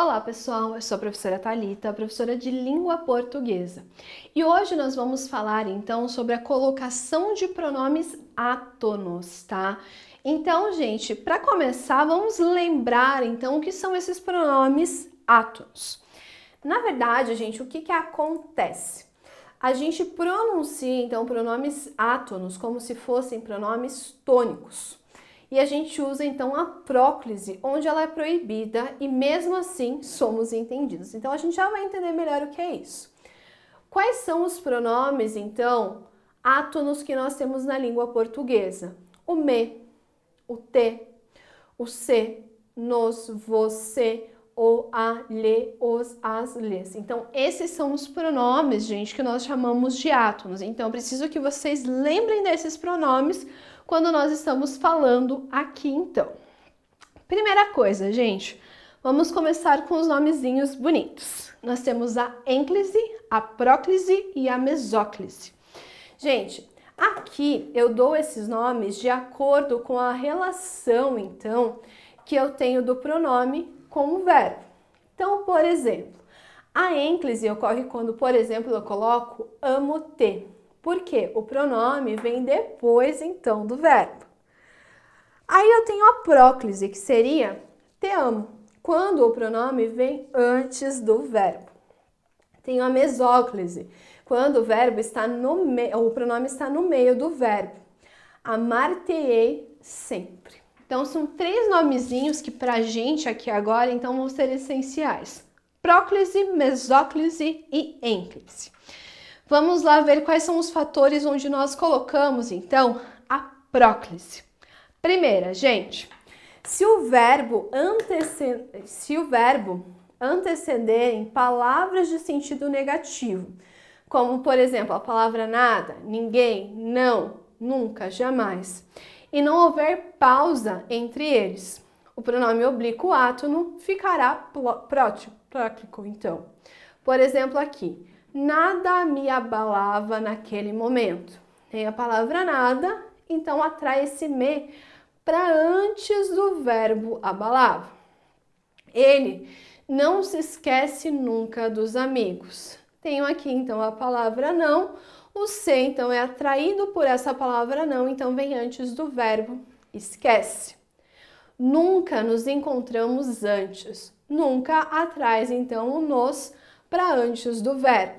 Olá pessoal, eu sou a professora Talita, professora de língua portuguesa. E hoje nós vamos falar então sobre a colocação de pronomes átonos, tá? Então, gente, para começar, vamos lembrar então o que são esses pronomes átonos. Na verdade, gente, o que que acontece? A gente pronuncia então pronomes átonos como se fossem pronomes tônicos. E a gente usa então a próclise, onde ela é proibida e mesmo assim somos entendidos. Então a gente já vai entender melhor o que é isso. Quais são os pronomes então átonos que nós temos na língua portuguesa? O me, o te, o se, nos, você, o, a, lhe, os, as, lhes. Então, esses são os pronomes, gente, que nós chamamos de átonos. Então, preciso que vocês lembrem desses pronomes quando nós estamos falando aqui então. Primeira coisa, gente, vamos começar com os nomezinhos bonitos. Nós temos a ênclise, a próclise e a mesóclise. Gente, aqui eu dou esses nomes de acordo com a relação, então, que eu tenho do pronome com o verbo. Então, por exemplo, a ênclise ocorre quando, por exemplo, eu coloco amo te porque o pronome vem depois então do verbo. Aí eu tenho a próclise, que seria te amo, quando o pronome vem antes do verbo. Tenho a mesóclise, quando o verbo está no meio, o pronome está no meio do verbo. Amar-te-ei sempre. Então são três nomezinhos que pra gente aqui agora então vão ser essenciais: próclise, mesóclise e ênclise. Vamos lá ver quais são os fatores onde nós colocamos, então, a próclise. Primeira, gente, se o verbo, anteceder, se o verbo anteceder em palavras de sentido negativo, como, por exemplo, a palavra nada, ninguém, não, nunca, jamais, e não houver pausa entre eles, o pronome oblíquo átono ficará prótico, próclico, então. Por exemplo, aqui, Nada me abalava naquele momento. Tem a palavra nada, então atrai esse me para antes do verbo abalava. Ele não se esquece nunca dos amigos. Tenho aqui então a palavra não. O ser então é atraído por essa palavra não, então vem antes do verbo esquece. Nunca nos encontramos antes. Nunca atrás então o nos para antes do verbo.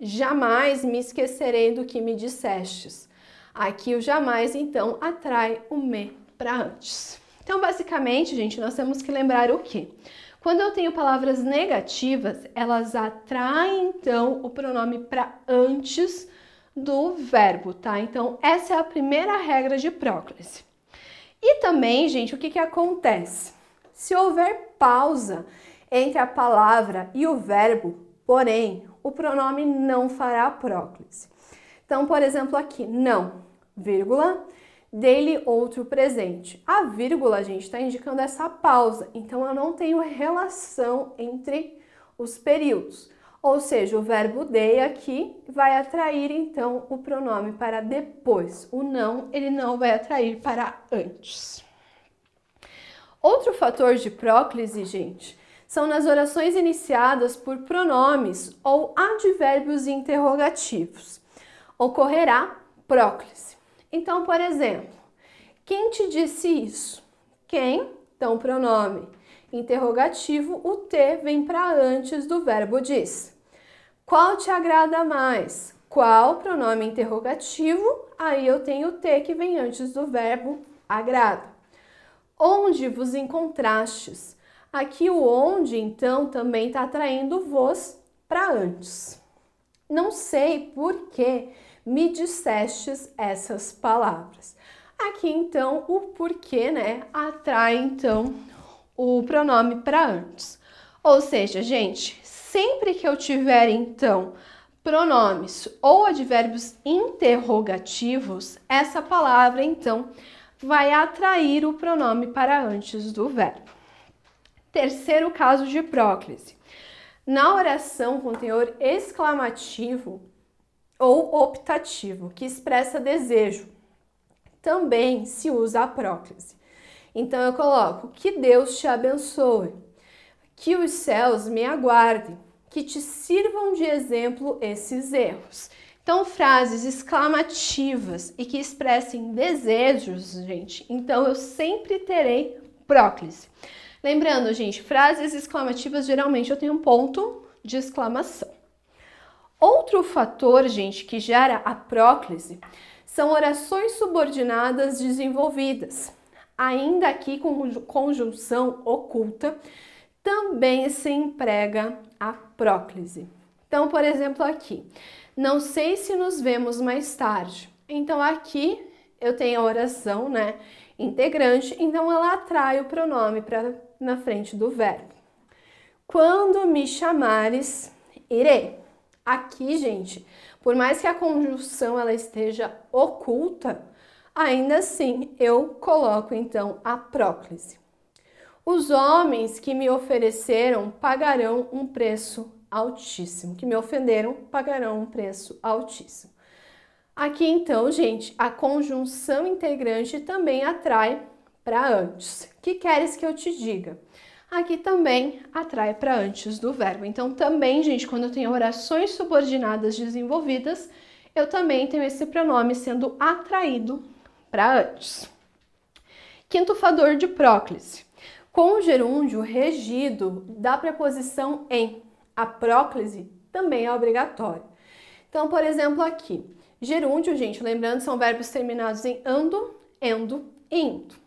Jamais me esquecerei do que me dissestes. Aqui o jamais, então, atrai o me para antes. Então, basicamente, gente, nós temos que lembrar o que? Quando eu tenho palavras negativas, elas atraem, então, o pronome para antes do verbo, tá? Então, essa é a primeira regra de próclise. E também, gente, o que, que acontece? Se houver pausa entre a palavra e o verbo, Porém, o pronome não fará próclise. Então, por exemplo, aqui, não, vírgula, dele outro presente. A vírgula, gente, está indicando essa pausa, então eu não tenho relação entre os períodos. Ou seja, o verbo dei aqui vai atrair então o pronome para depois. O não, ele não vai atrair para antes. Outro fator de próclise, gente, são nas orações iniciadas por pronomes ou advérbios interrogativos. Ocorrerá próclise. Então, por exemplo, quem te disse isso? Quem? Então, pronome interrogativo, o T vem para antes do verbo diz. Qual te agrada mais? Qual pronome interrogativo? Aí eu tenho o T que vem antes do verbo agrada. Onde vos encontrastes? Aqui o onde, então, também está atraindo vos para antes. Não sei por que me dissestes essas palavras. Aqui, então, o porquê, né, atrai, então, o pronome para antes. Ou seja, gente, sempre que eu tiver, então, pronomes ou advérbios interrogativos, essa palavra, então, vai atrair o pronome para antes do verbo. Terceiro caso de próclise. Na oração com teor exclamativo ou optativo, que expressa desejo, também se usa a próclise. Então eu coloco que Deus te abençoe, que os céus me aguardem, que te sirvam de exemplo esses erros. Então, frases exclamativas e que expressem desejos, gente. Então, eu sempre terei próclise. Lembrando, gente, frases exclamativas geralmente eu tenho um ponto de exclamação. Outro fator, gente, que gera a próclise são orações subordinadas desenvolvidas, ainda aqui com conjunção oculta, também se emprega a próclise. Então, por exemplo, aqui, não sei se nos vemos mais tarde. Então, aqui eu tenho a oração, né? Integrante, então ela atrai o pronome para na frente do verbo. Quando me chamares, irei. Aqui, gente, por mais que a conjunção ela esteja oculta, ainda assim eu coloco então a próclise. Os homens que me ofereceram pagarão um preço altíssimo, que me ofenderam pagarão um preço altíssimo. Aqui então, gente, a conjunção integrante também atrai para antes. Que queres que eu te diga? Aqui também atrai para antes do verbo. Então, também, gente, quando eu tenho orações subordinadas desenvolvidas, eu também tenho esse pronome sendo atraído para antes. Quinto fator de próclise. Com o gerúndio regido da preposição em, a próclise também é obrigatória. Então, por exemplo, aqui, gerúndio, gente, lembrando, são verbos terminados em ando, endo e indo.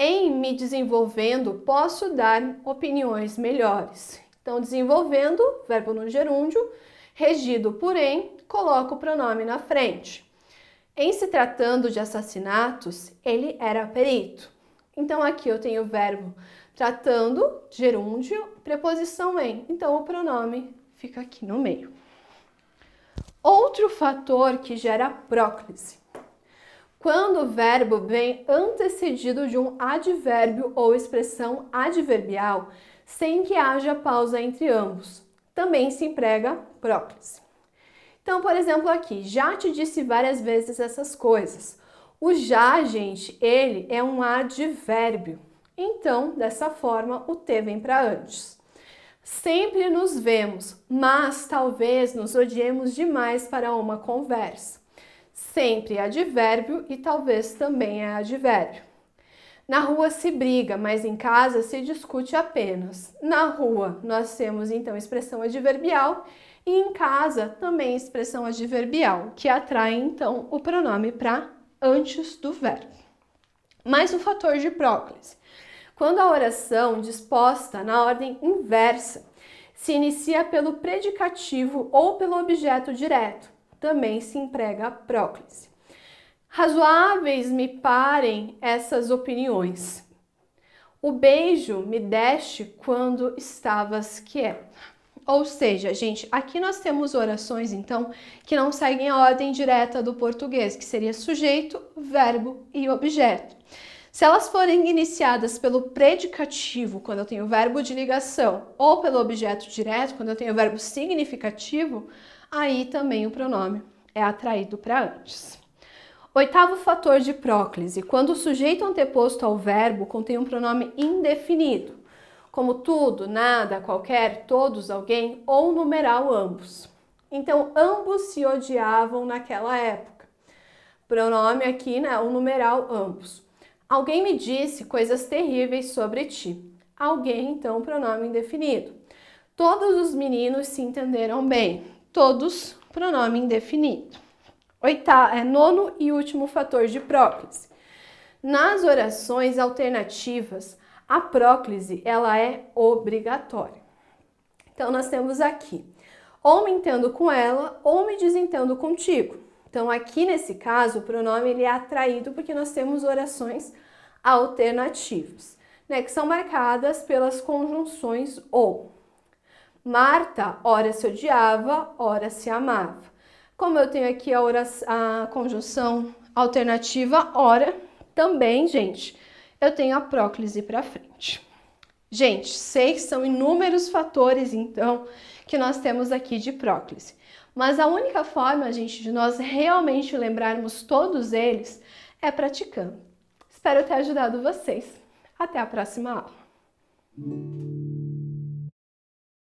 Em me desenvolvendo, posso dar opiniões melhores. Então, desenvolvendo, verbo no gerúndio, regido por em, coloco o pronome na frente. Em se tratando de assassinatos, ele era perito. Então, aqui eu tenho o verbo tratando, gerúndio, preposição em. Então, o pronome fica aqui no meio. Outro fator que gera próclise quando o verbo vem antecedido de um advérbio ou expressão adverbial, sem que haja pausa entre ambos. Também se emprega próclise. Então, por exemplo, aqui, já te disse várias vezes essas coisas. O já, gente, ele é um advérbio. Então, dessa forma, o T vem para antes. Sempre nos vemos, mas talvez nos odiemos demais para uma conversa. Sempre é advérbio e talvez também é advérbio. Na rua se briga, mas em casa se discute apenas. Na rua nós temos então expressão adverbial e em casa também expressão adverbial, que atrai então o pronome para antes do verbo. Mais um fator de próclise. Quando a oração disposta na ordem inversa se inicia pelo predicativo ou pelo objeto direto, também se emprega a próclise. Razoáveis me parem essas opiniões. O beijo me deste quando estavas quieta. Ou seja, gente, aqui nós temos orações então que não seguem a ordem direta do português, que seria sujeito, verbo e objeto. Se elas forem iniciadas pelo predicativo, quando eu tenho verbo de ligação, ou pelo objeto direto, quando eu tenho verbo significativo, aí também o pronome é atraído para antes. Oitavo fator de próclise, quando o sujeito anteposto ao verbo contém um pronome indefinido, como tudo, nada, qualquer, todos, alguém ou numeral ambos. Então, ambos se odiavam naquela época. Pronome aqui, né, o numeral ambos. Alguém me disse coisas terríveis sobre ti. Alguém, então, pronome indefinido. Todos os meninos se entenderam bem todos pronome indefinido. Oitavo, é nono e último fator de próclise. Nas orações alternativas, a próclise ela é obrigatória. Então nós temos aqui, ou me entendo com ela, ou me desentendo contigo. Então aqui nesse caso, o pronome ele é atraído porque nós temos orações alternativas, né, que são marcadas pelas conjunções ou. Marta, ora se odiava, ora se amava. Como eu tenho aqui a, oração, a conjunção alternativa ora, também, gente, eu tenho a próclise para frente. Gente, seis são inúmeros fatores, então, que nós temos aqui de próclise. Mas a única forma, gente, de nós realmente lembrarmos todos eles é praticando. Espero ter ajudado vocês. Até a próxima aula.